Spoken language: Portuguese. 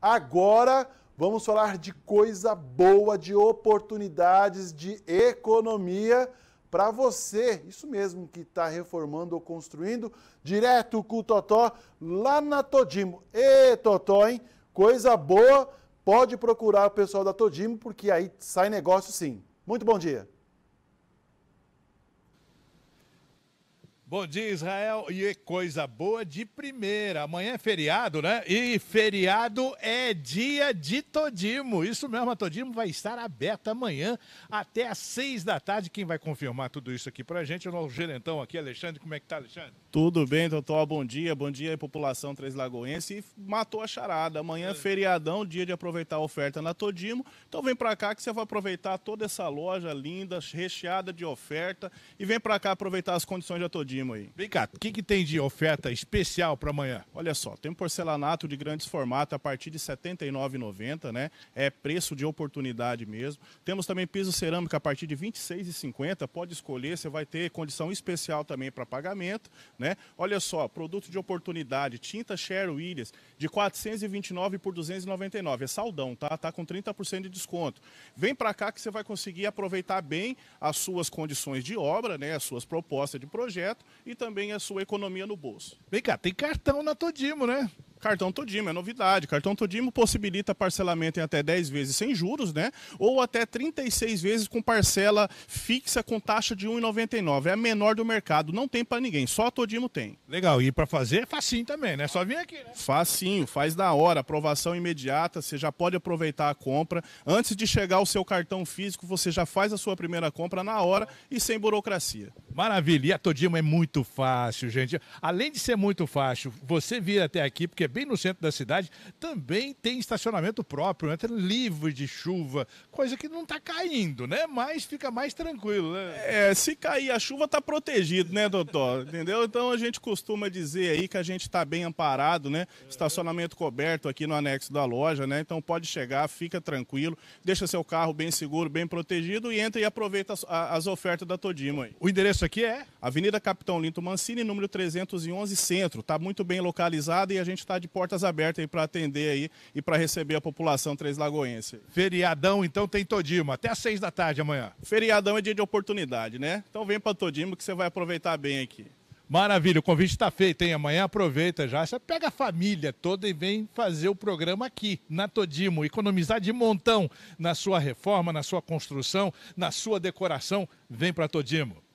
Agora vamos falar de coisa boa, de oportunidades de economia para você, isso mesmo que está reformando ou construindo, direto com o Totó lá na Todimo. Ê, Totó, hein? Coisa boa, pode procurar o pessoal da Todimo, porque aí sai negócio sim. Muito bom dia. Bom dia, Israel. E é coisa boa de primeira. Amanhã é feriado, né? E feriado é dia de Todimo. Isso mesmo, a Todimo vai estar aberta amanhã até às seis da tarde. Quem vai confirmar tudo isso aqui pra gente é o nosso gerentão aqui, Alexandre. Como é que tá, Alexandre? Tudo bem, doutor. Bom dia. Bom dia, população Três Lagoense. E matou a charada. Amanhã é feriadão, dia de aproveitar a oferta na Todimo. Então vem pra cá que você vai aproveitar toda essa loja linda, recheada de oferta. E vem pra cá aproveitar as condições da Todimo cima aí. Vem cá, o que, que tem de oferta especial para amanhã? Olha só, tem um porcelanato de grandes formatos a partir de R$ 79,90, né? É preço de oportunidade mesmo. Temos também piso cerâmico a partir de R$ 26,50, pode escolher, você vai ter condição especial também para pagamento, né? Olha só, produto de oportunidade, tinta Sherry Williams de 429 por 299, é saldão, tá? Tá com 30% de desconto. Vem para cá que você vai conseguir aproveitar bem as suas condições de obra, né, as suas propostas de projeto e também a sua economia no bolso. Vem cá, tem cartão na Todimo, né? Cartão Todimo, é novidade. Cartão Todimo possibilita parcelamento em até 10 vezes sem juros, né? Ou até 36 vezes com parcela fixa com taxa de 1,99. É a menor do mercado, não tem para ninguém, só a Todimo tem. Legal, e para fazer é facinho também, né? Só vir aqui, né? Facinho, faz da hora, aprovação imediata, você já pode aproveitar a compra. Antes de chegar o seu cartão físico, você já faz a sua primeira compra na hora e sem burocracia. Maravilha, e a Todimo é muito fácil, gente. Além de ser muito fácil, você vir até aqui, porque é bem no centro da cidade, também tem estacionamento próprio, né? entra livre de chuva, coisa que não está caindo, né? Mas fica mais tranquilo, né? É, se cair a chuva está protegido, né, doutor? Entendeu? Então a gente costuma dizer aí que a gente está bem amparado, né? Estacionamento coberto aqui no anexo da loja, né? Então pode chegar, fica tranquilo, deixa seu carro bem seguro, bem protegido e entra e aproveita as, as ofertas da Todimo aí. O endereço aqui é? Avenida Capitão Linto Mancini, número 311 Centro. Está muito bem localizado e a gente está de portas abertas aí para atender aí e para receber a população três-lagoense. Feriadão, então, tem Todimo, até às seis da tarde amanhã. Feriadão é dia de oportunidade, né? Então vem para Todimo que você vai aproveitar bem aqui. Maravilha, o convite está feito, hein? Amanhã aproveita já. Você pega a família toda e vem fazer o programa aqui, na Todimo. Economizar de montão na sua reforma, na sua construção, na sua decoração. Vem para Todimo.